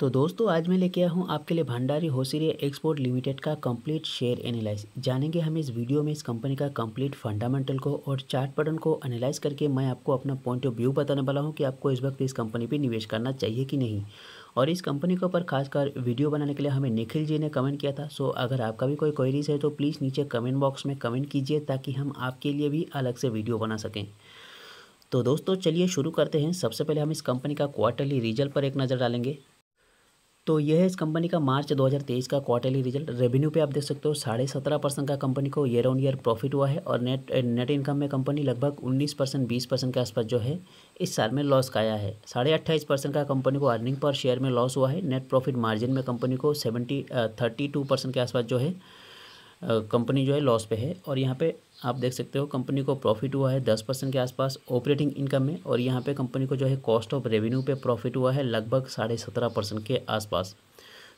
तो दोस्तों आज मैं लेके आया हूँ आपके लिए भंडारी होसिरिया एक्सपोर्ट लिमिटेड का कंप्लीट शेयर एनालाइज जानेंगे हम इस वीडियो में इस कंपनी का कंप्लीट फंडामेंटल को और चार्ट पैटर्न को एनालाइज करके मैं आपको अपना पॉइंट ऑफ व्यू बताने वाला हूँ कि आपको इस वक्त इस कंपनी पर निवेश करना चाहिए कि नहीं और इस कंपनी के ऊपर खासकर वीडियो बनाने के लिए हमें निखिल जी ने कमेंट किया था सो अगर आपका भी कोई क्वेरीज है तो प्लीज़ नीचे कमेंट बॉक्स में कमेंट कीजिए ताकि हम आपके लिए भी अलग से वीडियो बना सकें तो दोस्तों चलिए शुरू करते हैं सबसे पहले हम इस कंपनी का क्वार्टरली रिजल्ट पर एक नज़र डालेंगे तो यह है इस कंपनी का मार्च 2023 का क्वार्टरली रिजल्ट रेवेन्यू पे आप देख सकते हो साढ़े सत्रह परसेंट का कंपनी को ईयर ऑन ईयर प्रॉफिट हुआ है और नेट नेट इनकम में कंपनी लगभग 19 परसेंट बीस परसेंट के आसपास जो है इस साल में लॉस का आया है साढ़े अट्ठाईस परसेंट का कंपनी को अर्निंग पर शेयर में लॉस हुआ है नेट प्रॉफिट मार्जिन में कंपनी को सेवेंटी थर्टी टू परसेंट के आसपास जो है कंपनी जो है लॉस पे है और यहाँ पे आप देख सकते हो कंपनी को प्रॉफिट हुआ है दस परसेंट के आसपास ऑपरेटिंग इनकम में और यहाँ पे कंपनी को जो है कॉस्ट ऑफ रेवेन्यू पे प्रॉफिट हुआ है लगभग साढ़े सत्रह परसेंट के आसपास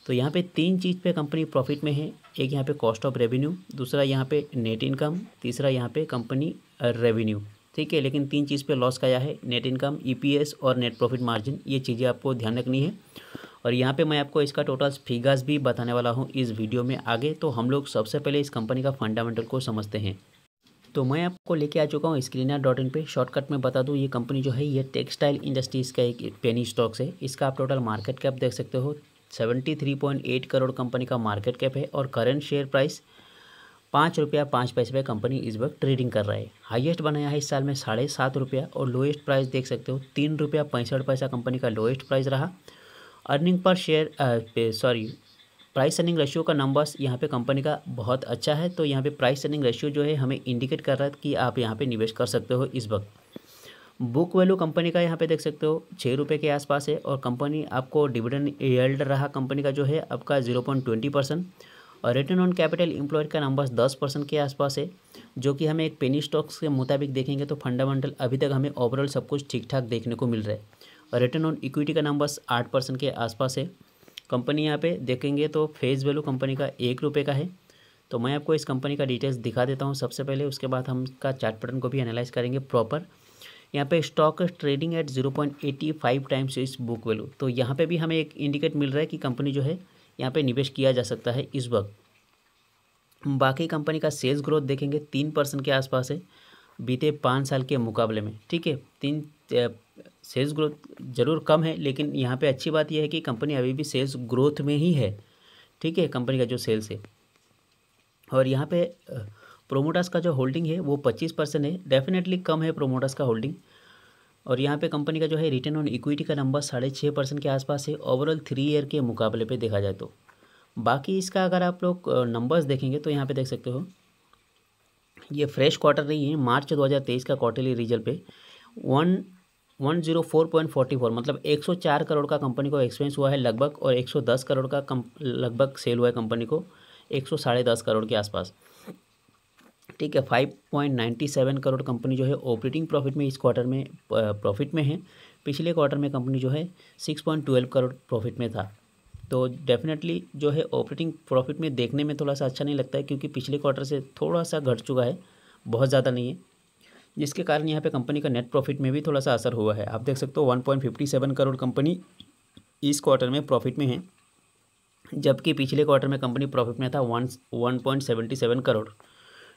तो यहाँ पे तीन चीज़ पे कंपनी प्रॉफिट में है एक यहाँ पे कॉस्ट ऑफ रेवेन्यू दूसरा यहाँ पे नेट इनकम तीसरा यहाँ पे कंपनी रेवेन्यू ठीक है लेकिन तीन चीज़ पे लॉस का है नेट इनकम ई और नेट प्रॉफिट मार्जिन ये चीज़ें आपको ध्यान रखनी है और यहाँ पे मैं आपको इसका टोटल फिगर्स भी बताने वाला हूँ इस वीडियो में आगे तो हम लोग सबसे पहले इस कंपनी का फंडामेंटल को समझते हैं तो मैं आपको लेके आ चुका हूँ स्क्रीनर डॉट इन पर शॉर्टकट में बता दूँ ये कंपनी जो है ये टेक्सटाइल इंडस्ट्रीज़ का एक पेनी स्टॉक्स है इसका आप टोटल मार्केट कैप देख सकते हो एट करोड़ कंपनी का मार्केट कैप है और करंट शेयर प्राइस पाँच रुपया पाँच पैसे पे कंपनी इस वक्त ट्रेडिंग कर रहा है हाईएस्ट बनाया है इस साल में साढ़े सात रुपया और लोएस्ट प्राइस देख सकते हो तीन रुपया पैंसठ पैसा कंपनी का लोएस्ट प्राइस रहा earning per share sorry price earning ratio का नंबर्स यहाँ पे कंपनी का बहुत अच्छा है तो यहाँ पे प्राइस अर्निंग रेशियो जो है हमें इंडिकेट कर रहा है कि आप यहाँ पे निवेश कर सकते हो इस वक्त बुक वैल्यू कंपनी का यहाँ पे देख सकते हो छः रुपये के आसपास है और कंपनी आपको डिविडेंड एल्ड रहा कंपनी का जो है आपका जीरो पॉइंट ट्वेंटी परसेंट और रिटर्न ऑन कैपिटल एम्प्लॉयड का नंबर्स दस परसेंट के आसपास है जो कि हमें एक पेनी स्टॉक्स के मुताबिक देखेंगे तो फंडामेंटल अभी तक हमें ओवरऑल सब कुछ ठीक ठाक देखने को मिल रहा है रिटर्न ऑन इक्विटी का नंबर आठ परसेंट के आसपास है कंपनी यहाँ पे देखेंगे तो फेस वैल्यू कंपनी का एक रुपये का है तो मैं आपको इस कंपनी का डिटेल्स दिखा देता हूँ सबसे पहले उसके बाद हम का चार्ट पैटर्न को भी एनालाइज करेंगे प्रॉपर यहाँ पे stock trading at zero point eighty five times इस बुक वैल्यू तो यहाँ पे भी हमें एक इंडिकेट मिल रहा है कि कंपनी जो है यहाँ पे निवेश किया जा सकता है इस वक्त बाकी कंपनी का सेल्स ग्रोथ देखेंगे तीन परसेंट के आसपास है बीते पाँच साल के मुकाबले में ठीक है तीन सेल्स ग्रोथ ज़रूर कम है लेकिन यहाँ पे अच्छी बात यह है कि कंपनी अभी भी सेल्स ग्रोथ में ही है ठीक है कंपनी का जो सेल्स है और यहाँ पे प्रोमोटर्स का जो होल्डिंग है वो पच्चीस परसेंट है डेफिनेटली कम है प्रोमोटर्स का होल्डिंग और यहाँ पे कंपनी का जो है रिटर्न ऑन इक्विटी का नंबर साढ़े छः परसेंट के आसपास है ओवरऑल थ्री ईयर के मुकाबले पर देखा जाए तो बाकी इसका अगर आप लोग नंबर्स देखेंगे तो यहाँ पर देख सकते हो ये फ्रेश क्वार्टर नहीं है मार्च दो का क्वार्टरली रिजल्ट पे one one zero four point forty four मतलब एक सौ चार करोड़ का कंपनी को एक्सपेंस हुआ है लगभग और एक सौ दस करोड़ का कम लगभग सेल हुआ है कंपनी को एक सौ साढ़े दस करोड़ के आसपास ठीक है five point ninety seven crore company जो है ऑपरेटिंग प्रॉफिट में इस क्वार्टर में प्रॉफिट में है पिछले क्वार्टर में कंपनी जो है six point twelve crore profit में था तो डेफिनेटली जो है ऑपरेटिंग प्रॉफिट में देखने में थोड़ा सा अच्छा नहीं लगता है क्योंकि पिछले क्वार्टर से थोड़ा सा घट चुका है बहुत ज़्यादा नहीं है जिसके कारण यहाँ पे कंपनी का नेट प्रॉफिट में भी थोड़ा सा असर हुआ है आप देख सकते हो 1.57 करोड़ कंपनी इस क्वार्टर में प्रॉफिट में है जबकि पिछले क्वार्टर में कंपनी प्रॉफिट में था one one point seventy seven crore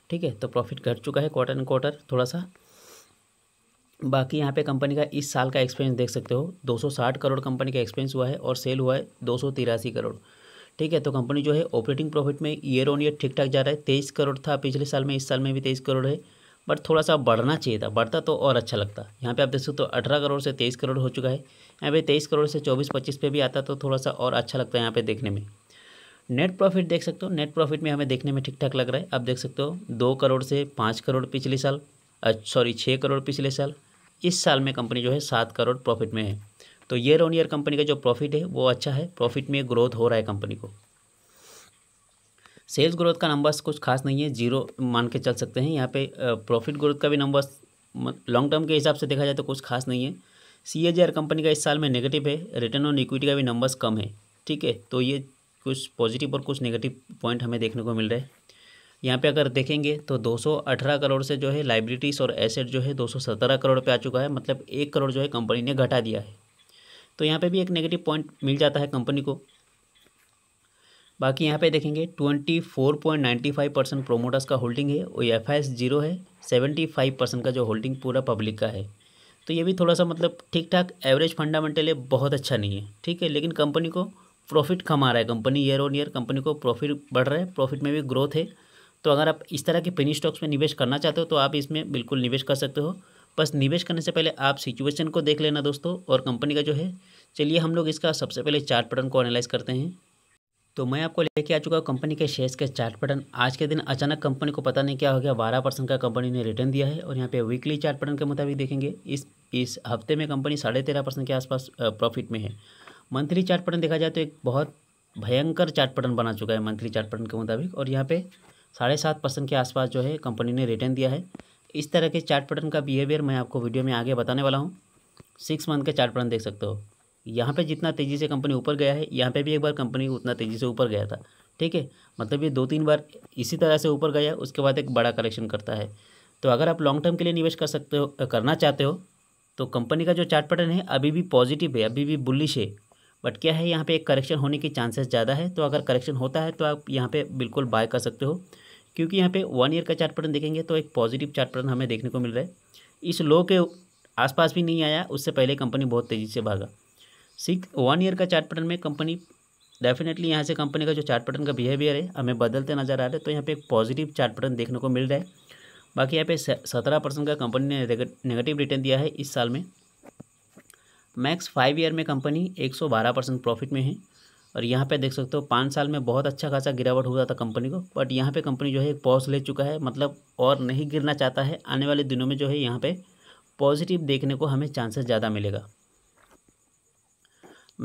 ठीक है तो प्रॉफिट घट चुका है क्वार्टर एंड क्वार्टर थोड़ा सा बाकी यहाँ पे कंपनी का इस साल का एक्सपेंस देख सकते हो 260 करोड़ कंपनी का एक्सपेंस हुआ है और सेल हुआ है दो करोड़ ठीक है तो कंपनी जो है ऑपरेटिंग प्रॉफिट में ईयर ऑन ईयर ठीक ठाक जा रहा है तेईस करोड़ था पिछले साल में इस साल में भी तेईस करोड़ है बट थोड़ा सा बढ़ना चाहिए था बढ़ता तो और अच्छा लगता यहाँ पे आप देख सकते हो तो अठारह करोड़ से तेईस करोड़ हो चुका है यहाँ पे तेईस करोड़ से चौबीस पच्चीस पे भी आता तो थोड़ा सा और अच्छा लगता है यहाँ पे देखने में नेट प्रॉफिट देख सकते हो नेट प्रॉफिट में हमें देखने में ठीक ठाक लग रहा है आप देख सकते हो दो करोड़ से पाँच करोड़ पिछले साल सॉरी छः करोड़ पिछले साल इस साल में कंपनी जो है सात करोड़ प्रॉफिट में है तो ईयर ऑन ईयर कंपनी का जो प्रॉफिट है वो अच्छा है प्रॉफिट में ग्रोथ हो रहा है कंपनी को सेल्स ग्रोथ का नंबर्स कुछ खास नहीं है जीरो मान के चल सकते हैं यहाँ पे प्रॉफिट ग्रोथ का भी नंबर्स लॉन्ग टर्म के हिसाब से देखा जाए तो कुछ खास नहीं है सी कंपनी का इस साल में नेगेटिव है रिटर्न ऑन इक्विटी का भी नंबर्स कम है ठीक है तो ये कुछ पॉजिटिव और कुछ नेगेटिव पॉइंट हमें देखने को मिल रहे हैं यहाँ पे अगर देखेंगे तो 218 करोड़ से जो है लाइब्रिटीज़ और एसेट जो है 217 करोड़ पे आ चुका है मतलब एक करोड़ जो है कंपनी ने घटा दिया है तो यहाँ पे भी एक नेगेटिव पॉइंट मिल जाता है कंपनी को बाकी यहाँ पे देखेंगे twenty four point ninety five percent promoters का होल्डिंग है और एफ आई एस जीरो है सेवेंटी फाइव परसेंट का जो होल्डिंग पूरा पब्लिक का है तो ये भी थोड़ा सा मतलब ठीक ठाक एवरेज फंडामेंटल है बहुत अच्छा नहीं है ठीक है लेकिन कंपनी को प्रॉफिट कम आ रहा है company year on year company को प्रॉफिट बढ़ रहा है प्रॉफिट में भी ग्रोथ है तो अगर आप इस तरह के पेनी स्टॉक्स में निवेश करना चाहते हो तो आप इसमें बिल्कुल निवेश कर सकते हो बस निवेश करने से पहले आप सिचुएशन को देख लेना दोस्तों और कंपनी का जो है चलिए हम लोग इसका सबसे पहले चार्ट पैटर्न को एनालाइज करते हैं तो मैं आपको लेके आ चुका हूँ कंपनी के शेयर्स के चार्ट पैटर्न आज के दिन अचानक कंपनी को पता नहीं क्या हो गया बारह परसेंट का कंपनी ने रिटर्न दिया है और यहाँ पे वीकली चार्ट पैटर्न के मुताबिक देखेंगे इस इस हफ्ते में कंपनी साढ़े तेरह परसेंट के आसपास प्रॉफिट में है मंथली चार्ट पैटर्न देखा जाए तो एक बहुत भयंकर चार्ट पैटर्न बना चुका है मंथली चार्ट पैटर्न के मुताबिक और यहाँ पे साढ़े सात परसेंट के आसपास जो है कंपनी ने रिटर्न दिया है इस तरह के चार्ट पैटर्न का बिहेवियर मैं आपको वीडियो में आगे बताने वाला हूँ सिक्स मंथ के चार्ट पैटर्न देख सकते हो यहाँ पे जितना तेज़ी से कंपनी ऊपर गया है यहाँ पे भी एक बार कंपनी उतना तेज़ी से ऊपर गया था ठीक है मतलब ये दो तीन बार इसी तरह से ऊपर गया उसके बाद एक बड़ा करेक्शन करता है तो अगर आप लॉन्ग टर्म के लिए निवेश कर सकते हो करना चाहते हो तो कंपनी का जो चार्ट पैटर्न है अभी भी पॉजिटिव है अभी भी बुलिश है बट क्या है यहाँ पर एक करेक्शन होने के चांसेस ज़्यादा है तो अगर करेक्शन होता है तो आप यहाँ पर बिल्कुल बाय कर सकते हो क्योंकि यहाँ पर वन ईयर का चार्ट पैटर्न देखेंगे तो एक पॉजिटिव चार्ट पैटर्न हमें देखने को मिल रहा है इस लो के आसपास भी नहीं आया उससे पहले कंपनी बहुत तेज़ी से भागा सिक्स वन ईयर का चार्ट पैटर्न में कंपनी डेफिनेटली यहाँ से कंपनी का जो चार्ट पैटर्न का बिहेवियर है हमें बदलते नजर आ रहा है तो यहाँ पे एक पॉजिटिव चार्ट पैटर्न देखने को मिल रहा है बाकी यहाँ पे सत्रह परसेंट का कंपनी ने नेगेटिव रिटर्न दिया है इस साल में मैक्स फाइव ईयर में कंपनी एक सौ बारह परसेंट प्रॉफिट में है और यहाँ पे देख सकते हो पाँच साल में बहुत अच्छा खासा गिरावट हुआ था कंपनी को बट यहाँ पे कंपनी जो है एक पॉज ले चुका है मतलब और नहीं गिरना चाहता है आने वाले दिनों में जो है यहाँ पे पॉजिटिव देखने को हमें चांसेस ज़्यादा मिलेगा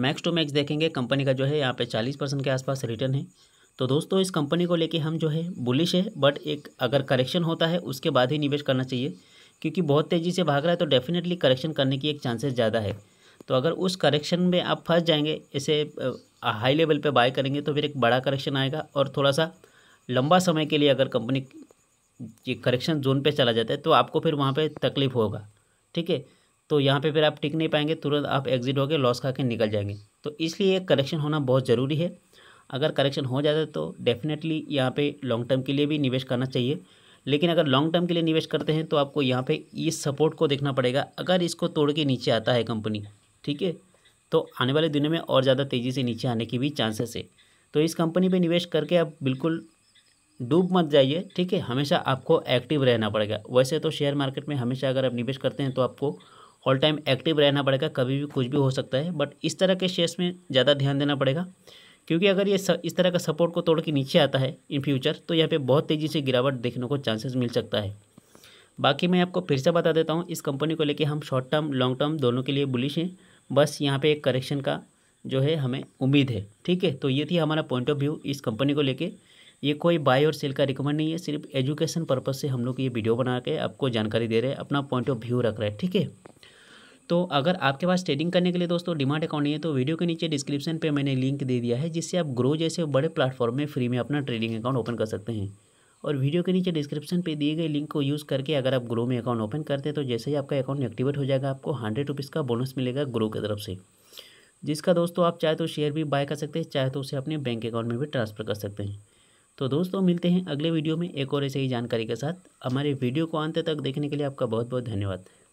मैक्स टू मैक्स देखेंगे कंपनी का जो है यहाँ पे चालीस परसेंट के आसपास रिटर्न है तो दोस्तों इस कंपनी को लेके हम जो है बुलिश है बट एक अगर करेक्शन होता है उसके बाद ही निवेश करना चाहिए क्योंकि बहुत तेज़ी से भाग रहा है तो डेफिनेटली करेक्शन करने की एक चांसेस ज़्यादा है तो अगर उस करेक्शन में आप फंस जाएंगे इसे हाई लेवल पर बाय करेंगे तो फिर एक बड़ा करेक्शन आएगा और थोड़ा सा लंबा समय के लिए अगर कंपनी करेक्शन जोन पर चला जाता है तो आपको फिर वहाँ पर तकलीफ होगा ठीक है तो यहाँ पे फिर आप टिक नहीं पाएंगे तुरंत आप एग्जिट होकर लॉस खा के निकल जाएंगे तो इसलिए करेक्शन होना बहुत ज़रूरी है अगर करेक्शन हो जाता है तो डेफिनेटली यहाँ पे लॉन्ग टर्म के लिए भी निवेश करना चाहिए लेकिन अगर लॉन्ग टर्म के लिए निवेश करते हैं तो आपको यहाँ पे इस सपोर्ट को देखना पड़ेगा अगर इसको तोड़ के नीचे आता है कंपनी ठीक है तो आने वाले दिनों में और ज़्यादा तेज़ी से नीचे आने की भी चांसेस है तो इस कंपनी पर निवेश करके आप बिल्कुल डूब मत जाइए ठीक है हमेशा आपको एक्टिव रहना पड़ेगा वैसे तो शेयर मार्केट में हमेशा अगर आप निवेश करते हैं तो आपको ऑल टाइम एक्टिव रहना पड़ेगा कभी भी कुछ भी हो सकता है बट इस तरह के शेयर्स में ज़्यादा ध्यान देना पड़ेगा क्योंकि अगर ये स, इस तरह का सपोर्ट को तोड़ के नीचे आता है इन फ्यूचर तो यहाँ पे बहुत तेज़ी से गिरावट देखने को चांसेस मिल सकता है बाकी मैं आपको फिर से बता देता हूँ इस कंपनी को लेके हम शॉर्ट टर्म लॉन्ग टर्म दोनों के लिए बुलिश हैं बस यहाँ पे एक करेक्शन का जो है हमें उम्मीद है ठीक है तो ये थी हमारा पॉइंट ऑफ व्यू इस कंपनी को लेकर ये कोई बाय और सेल का रिकमेंड नहीं है सिर्फ एजुकेशन पर्पज़ से हम लोग ये वीडियो बना के आपको जानकारी दे रहे हैं अपना पॉइंट ऑफ व्यू रख रहे हैं ठीक है तो अगर आपके पास ट्रेडिंग करने के लिए दोस्तों डिमांड अकाउंट नहीं है तो वीडियो के नीचे डिस्क्रिप्शन पर मैंने लिंक दे दिया है जिससे आप ग्रो जैसे बड़े प्लेटफॉर्म में फ्री में अपना ट्रेडिंग अकाउंट ओपन कर सकते हैं और वीडियो के नीचे डिस्क्रिप्शन पे दिए गए लिंक को यूज़ करके अगर आप ग्रो में अकाउंट ओपन करते हैं तो जैसे ही आपका अकाउंट एक्टिवेट हो जाएगा आपको हंड्रेड रुपीज़ का बोनस मिलेगा ग्रो की तरफ से जिसका दोस्तों आप चाहे तो शेयर भी बाय कर सकते हैं चाहे तो उसे अपने बैंक अकाउंट में भी ट्रांसफ़र कर सकते हैं तो दोस्तों मिलते हैं अगले वीडियो में एक और ऐसे ही जानकारी के साथ हमारे वीडियो को अंत तक देखने के लिए आपका बहुत बहुत धन्यवाद